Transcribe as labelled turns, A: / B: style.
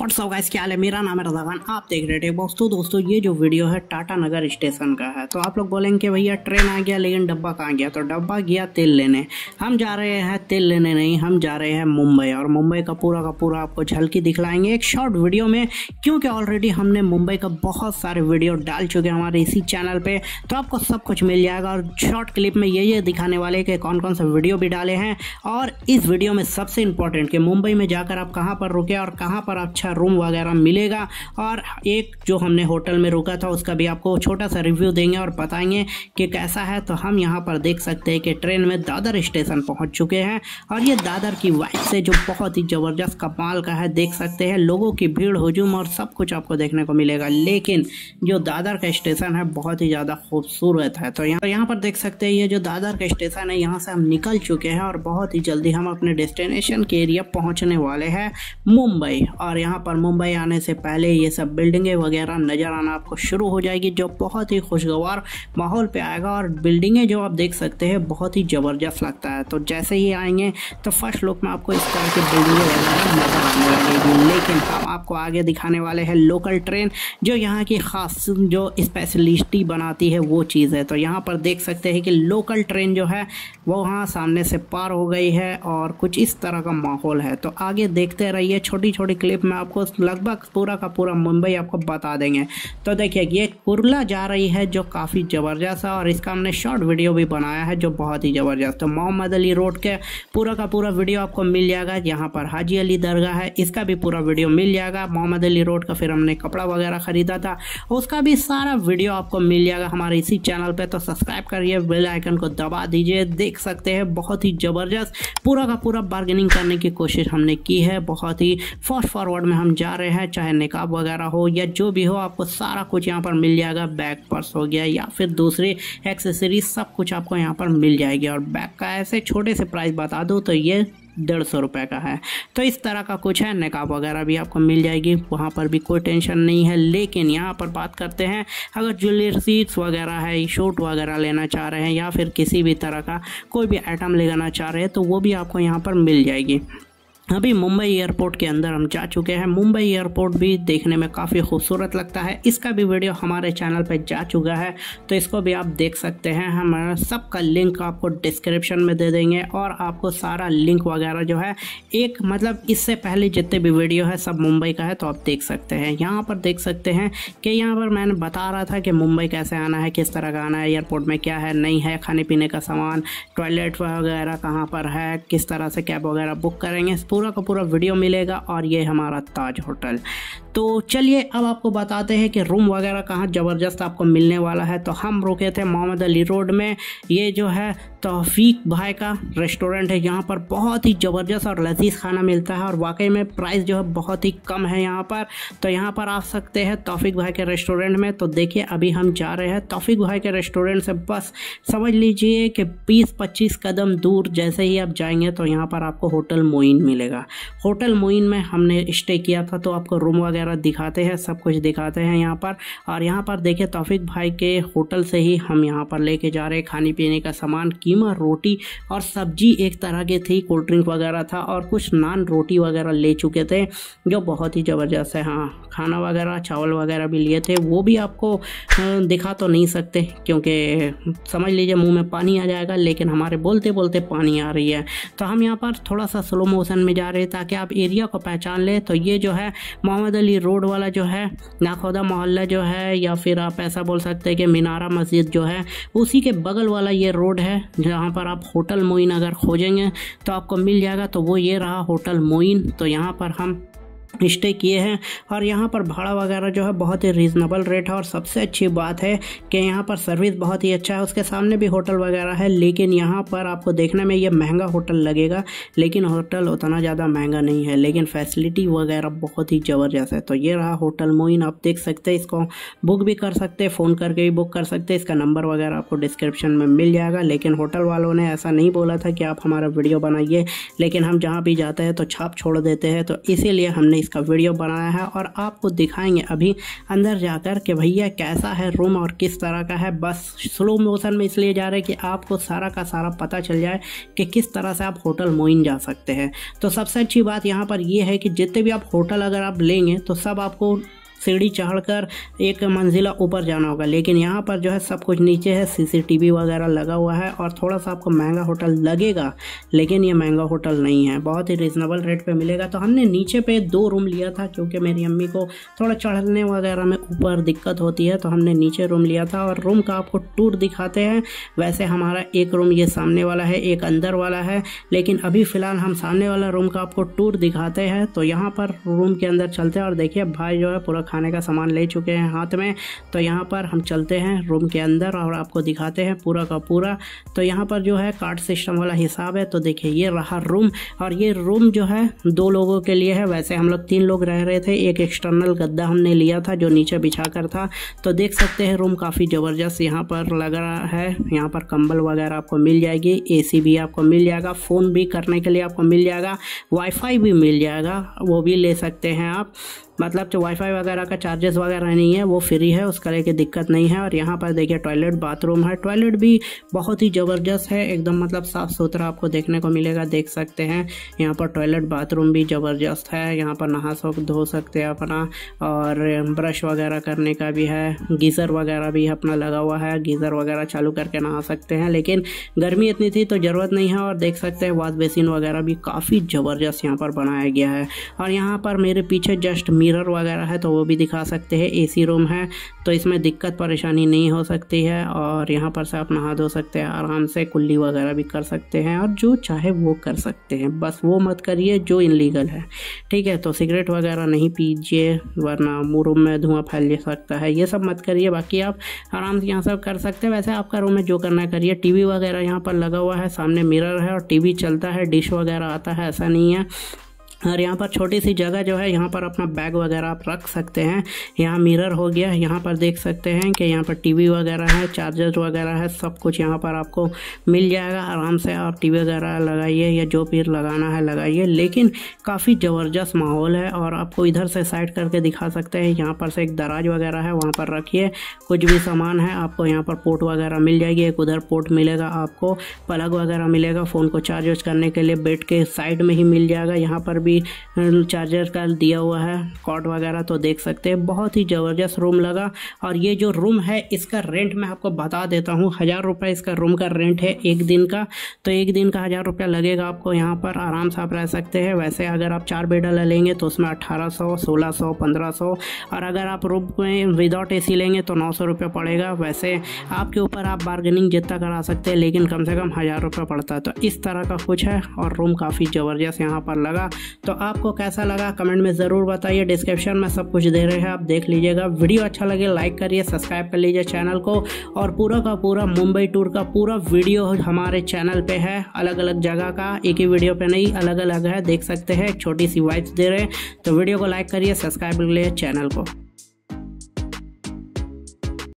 A: WhatsApp guys क्या है मेरा नाम है रजावान आप देख रहे थे दोस्तों दोस्तों ये जो वीडियो है टाटा नगर स्टेशन का है तो आप लोग बोलेंगे भैया ट्रेन आ गया लेकिन डब्बा कहाँ गया तो डब्बा गया तेल लेने हम जा रहे हैं तेल लेने नहीं हम जा रहे हैं मुंबई और मुंबई का पूरा का पूरा आपको झलकी दिखलाएंगे एक शॉर्ट वीडियो में क्योंकि ऑलरेडी हमने मुंबई का बहुत सारे वीडियो डाल चुके हैं हमारे इसी चैनल पर तो आपको सब कुछ मिल जाएगा और शॉर्ट क्लिप में ये ये दिखाने वाले कि कौन कौन सा वीडियो भी डाले हैं और इस वीडियो में सबसे इंपॉर्टेंट कि मुंबई में जाकर आप कहाँ पर रुके और कहाँ पर अच्छा अच्छा रूम वगैरह मिलेगा और एक जो हमने होटल में रुका था उसका भी आपको छोटा सा रिव्यू देंगे और बताएंगे कि कैसा है तो हम यहाँ पर देख सकते हैं कि ट्रेन में दादर स्टेशन पहुँच चुके हैं और ये दादर की वाइफ से जो बहुत ही ज़बरदस्त कपाल का है देख सकते हैं लोगों की भीड़ हजूम और सब कुछ आपको देखने को मिलेगा लेकिन जो दादर का स्टेशन है बहुत ही ज़्यादा खूबसूरत है तो यहाँ यहाँ पर देख सकते हैं ये जो दादर का स्टेशन है यहाँ से हम निकल चुके हैं और बहुत ही जल्दी हम अपने डेस्टिनेशन के एरिया पहुँचने वाले हैं मुंबई और यहाँ पर मुंबई आने से पहले ये सब बिल्डिंगें वगैरह नज़र आना आपको शुरू हो जाएगी जो बहुत ही खुशगवार माहौल पे आएगा और बिल्डिंगें जो आप देख सकते हैं बहुत ही ज़बरदस्त लगता है तो जैसे ही आएंगे तो फर्स्ट लुक में आपको इस तरह की बिल्डिंगें वगैरह नज़र आने लगेगी लेकिन हम आपको आगे दिखाने वाले हैं लोकल ट्रेन जो यहाँ की ख़ास जो स्पेशलिटी बनाती है वो चीज़ है तो यहाँ पर देख सकते हैं कि लोकल ट्रेन जो है वो वहाँ सामने से पार हो गई है और कुछ इस तरह का माहौल है तो आगे देखते रहिए छोटी छोटी क्लिप में आप आपको लगभग पूरा का पूरा मुंबई आपको बता देंगे तो देखिए ये कुरला जा रही है जो काफ़ी ज़बरदस्त है और इसका हमने शॉर्ट वीडियो भी बनाया है जो बहुत ही ज़बरदस्त है तो मोहम्मद अली रोड के पूरा का पूरा वीडियो आपको मिल जाएगा यहाँ पर हाजी अली दरगाह है इसका भी पूरा वीडियो मिल जाएगा मोहम्मद अली रोड का फिर हमने कपड़ा वगैरह ख़रीदा था उसका भी सारा वीडियो आपको मिल जाएगा हमारे इसी चैनल पर तो सब्सक्राइब करिए बेल आइकन को दबा दीजिए देख सकते हैं बहुत ही ज़बरदस्त पूरा का पूरा बार्गेनिंग करने की कोशिश हमने की है बहुत ही फास्ट फॉरवर्ड में हम जा रहे हैं चाहे निकाब वगैरह हो या जो भी हो आपको सारा कुछ यहाँ पर मिल जाएगा बैक पर्स हो गया या फिर दूसरी एक्सेसरीज सब कुछ आपको यहाँ पर मिल जाएगी और बैग का ऐसे छोटे से प्राइस बता दो तो ये डेढ़ सौ रुपये का है तो इस तरह का कुछ है नकाब वगैरह भी आपको मिल जाएगी वहाँ पर भी कोई टेंशन नहीं है लेकिन यहाँ पर बात करते हैं अगर ज्वेलरीस वगैरह है शूट वगैरह लेना चाह रहे हैं या फिर किसी भी तरह का कोई भी आइटम ले जाना चाह रहे हैं तो वो भी आपको यहाँ पर मिल जाएगी अभी मुंबई एयरपोर्ट के अंदर हम जा चुके हैं मुंबई एयरपोर्ट भी देखने में काफ़ी खूबसूरत लगता है इसका भी वीडियो हमारे चैनल पर जा चुका है तो इसको भी आप देख सकते हैं हम सबका लिंक आपको डिस्क्रिप्शन में दे देंगे और आपको सारा लिंक वगैरह जो है एक मतलब इससे पहले जितने भी वीडियो है सब मुंबई का है तो आप देख सकते हैं यहाँ पर देख सकते हैं कि यहाँ पर मैंने बता रहा था कि मुंबई कैसे आना है किस तरह का आना है एयरपोर्ट में क्या है नहीं है खाने पीने का सामान टॉयलेट वगैरह कहाँ पर है किस तरह से कैब वगैरह बुक करेंगे पूरा का पूरा वीडियो मिलेगा और ये हमारा ताज होटल तो चलिए अब आपको बताते हैं कि रूम वगैरह कहाँ ज़बरदस्त आपको मिलने वाला है तो हम रुके थे मोहम्मद अली रोड में ये जो है तोफीक भाई का रेस्टोरेंट है यहाँ पर बहुत ही ज़बरदस्त और लजीज खाना मिलता है और वाकई में प्राइस जो है बहुत ही कम है यहाँ पर तो यहाँ पर आ सकते हैं तोफीक भाई के रेस्टोरेंट में तो देखिए अभी हम जा रहे हैं तोफीक भाई के रेस्टोरेंट से बस समझ लीजिए कि बीस पच्चीस कदम दूर जैसे ही आप जाएंगे तो यहाँ पर आपको होटल मोइन मिलेगा होटल मोइन में हमने स्टे किया था तो आपको रूम वगैरह वगैरह दिखाते हैं सब कुछ दिखाते हैं यहाँ पर और यहाँ पर देखिए तोफ़ी भाई के होटल से ही हम यहाँ पर लेके जा रहे हैं खाने पीने का सामान कीमा रोटी और सब्जी एक तरह की थी कोल्ड ड्रिंक वगैरह था और कुछ नान रोटी वगैरह ले चुके थे जो बहुत ही ज़बरदस्त है हाँ खाना वगैरह चावल वगैरह भी लिए थे वो भी आपको दिखा तो नहीं सकते क्योंकि समझ लीजिए मुंह में पानी आ जाएगा लेकिन हमारे बोलते बोलते पानी आ रही है तो हम यहाँ पर थोड़ा सा स्लो मोशन में जा रहे हैं ताकि आप एरिया को पहचान लें तो ये जो है मोहम्मद अली नॉर्मली रोड वाला जो है नाखोदा मोहल्ला जो है या फिर आप ऐसा बोल सकते हैं कि मीनारा मस्जिद जो है उसी के बगल वाला ये रोड है जहाँ पर आप होटल मोइन अगर खोजेंगे तो आपको मिल जाएगा तो वो ये रहा होटल मोइन तो यहाँ पर हम स्टे किए हैं और यहाँ पर भाड़ा वगैरह जो है बहुत ही रीज़नेबल रेट है और सबसे अच्छी बात है कि यहाँ पर सर्विस बहुत ही अच्छा है उसके सामने भी होटल वगैरह है लेकिन यहाँ पर आपको देखने में ये महंगा होटल लगेगा लेकिन होटल उतना ज़्यादा महंगा नहीं है लेकिन फैसिलिटी वगैरह बहुत ही ज़बरदस्त है तो ये रहा होटल मोइन आप देख सकते हैं इसको बुक भी कर सकते हैं फ़ोन करके भी बुक कर सकते हैं इसका नंबर वगैरह आपको डिस्क्रिप्शन में मिल जाएगा लेकिन होटल वालों ने ऐसा नहीं बोला था कि आप हमारा वीडियो बनाइए लेकिन हम जहाँ भी जाते हैं तो छाप छोड़ देते हैं तो इसीलिए हमने इसका वीडियो बनाया है और आपको दिखाएंगे अभी अंदर जाकर कि भैया कैसा है रूम और किस तरह का है बस स्लो मोशन में इसलिए जा रहे हैं कि आपको सारा का सारा पता चल जाए कि किस तरह से आप होटल मोइन जा सकते हैं तो सबसे अच्छी बात यहाँ पर यह है कि जितने भी आप होटल अगर आप लेंगे तो सब आपको सीढ़ी चढ़कर एक मंजिला ऊपर जाना होगा लेकिन यहाँ पर जो है सब कुछ नीचे है सीसीटीवी वगैरह लगा हुआ है और थोड़ा सा आपको महंगा होटल लगेगा लेकिन ये महंगा होटल नहीं है बहुत ही रिजनेबल रेट पर मिलेगा तो हमने नीचे पे दो रूम लिया था क्योंकि मेरी अम्मी को थोड़ा चढ़ने वगैरह में ऊपर दिक्कत होती है तो हमने नीचे रूम लिया था और रूम का आपको टूर दिखाते हैं वैसे हमारा एक रूम ये सामने वाला है एक अंदर वाला है लेकिन अभी फ़िलहाल हम सामने वाला रूम का आपको टूर दिखाते हैं तो यहाँ पर रूम के अंदर चलते हैं और देखिए भाई जो है पूरा खाने का सामान ले चुके हैं हाथ में तो यहाँ पर हम चलते हैं रूम के अंदर और आपको दिखाते हैं पूरा का पूरा तो यहाँ पर जो है कार्ड सिस्टम वाला हिसाब है तो देखिए ये रहा रूम और ये रूम जो है दो लोगों के लिए है वैसे हम लोग तीन लोग रह रहे थे एक एक्सटर्नल गद्दा हमने लिया था जो नीचे बिछा कर था तो देख सकते हैं रूम काफ़ी ज़बरदस्त यहाँ पर लग रहा है यहाँ पर कंबल वगैरह आपको मिल जाएगी ए भी आपको मिल जाएगा फ़ोन भी करने के लिए आपको मिल जाएगा वाईफाई भी मिल जाएगा वो भी ले सकते हैं आप मतलब जो वाईफाई वगैरह का चार्जेस वगैरह नहीं है वो फ्री है उसका लेके दिक्कत नहीं है और यहाँ पर देखिए टॉयलेट बाथरूम है टॉयलेट भी बहुत ही ज़बरदस्त है एकदम मतलब साफ़ सुथरा आपको देखने को मिलेगा देख सकते हैं यहाँ पर टॉयलेट बाथरूम भी ज़बरदस्त है यहाँ पर नहा सक धो सकते हैं अपना और ब्रश वगैरह करने का भी है गीज़र वगैरह भी अपना लगा हुआ है गीज़र वगैरह चालू करके नहा सकते हैं लेकिन गर्मी इतनी थी तो ज़रूरत नहीं है और देख सकते हैं वाश बेसिन वगैरह भी काफ़ी ज़बरदस्त यहाँ पर बनाया गया है और यहाँ पर मेरे पीछे जस्ट मिरर मिरर वगैरह है तो वो भी दिखा सकते हैं एसी रूम है तो इसमें दिक्कत परेशानी नहीं हो सकती है और यहाँ पर से आप नहा धो सकते हैं आराम से कुल्ली वगैरह भी कर सकते हैं और जो चाहे वो कर सकते हैं बस वो मत करिए जो इनलीगल है ठीक है तो सिगरेट वगैरह नहीं पीजिए वरना मुँह रूम में धुआं फैल सकता है ये सब मत करिए बाकी आप आराम से यहाँ सब कर सकते हैं वैसे आपका रूम में जो करना करिए वी वगैरह यहाँ पर लगा हुआ है सामने मिरर है और वी चलता है डिश वगैरह आता है ऐसा नहीं है और यहाँ पर छोटी सी जगह जो है यहाँ पर अपना बैग वगैरह आप रख सकते हैं यहाँ मिरर हो गया यहाँ पर देख सकते हैं कि यहाँ पर टीवी वगैरह है चार्जर वगैरह है सब कुछ यहाँ पर आपको मिल जाएगा आराम से आप टीवी वगैरह लगाइए या जो भी लगाना है लगाइए लेकिन काफ़ी ज़बरदस्त माहौल है और आपको इधर से साइड करके दिखा सकते हैं यहाँ पर से एक दराज वगैरह है वहाँ पर रखिए कुछ भी सामान है आपको यहाँ पर पोर्ट वगैरह मिल जाएगी एक उधर पोर्ट मिलेगा आपको प्लग वगैरह मिलेगा फ़ोन को चार्ज करने के लिए बेड के साइड में ही मिल जाएगा यहाँ पर भी भी चार्जर का दिया हुआ है कॉर्ड वगैरह तो देख सकते हैं बहुत ही ज़बरदस्त रूम लगा और ये जो रूम है इसका रेंट मैं आपको बता देता हूँ हज़ार रुपये इसका रूम का रेंट है एक दिन का तो एक दिन का हज़ार रुपया लगेगा आपको यहाँ पर आराम से आप रह सकते हैं वैसे अगर आप चार बेडा ले लेंगे तो उसमें अट्ठारह सौ सोलह सौ पंद्रह सौ और अगर आप रूम में विदाउट ए लेंगे तो नौ सौ रुपये पड़ेगा वैसे आपके ऊपर आप बार्गेनिंग जितना करा सकते हैं लेकिन कम से कम हज़ार रुपये पड़ता है तो इस तरह का कुछ है और रूम काफ़ी ज़बरदस्त यहाँ पर लगा तो आपको कैसा लगा कमेंट में ज़रूर बताइए डिस्क्रिप्शन में सब कुछ दे रहे हैं आप देख लीजिएगा वीडियो अच्छा लगे लाइक करिए सब्सक्राइब कर लीजिए चैनल को और पूरा का पूरा मुंबई टूर का पूरा वीडियो हमारे चैनल पर है अलग अलग जगह का एक ही वीडियो पर नहीं अलग अलग है देख सकते हैं छोटी सी वाइब्स दे रहे हैं तो वीडियो को लाइक करिए सब्सक्राइब कर लीजिए चैनल को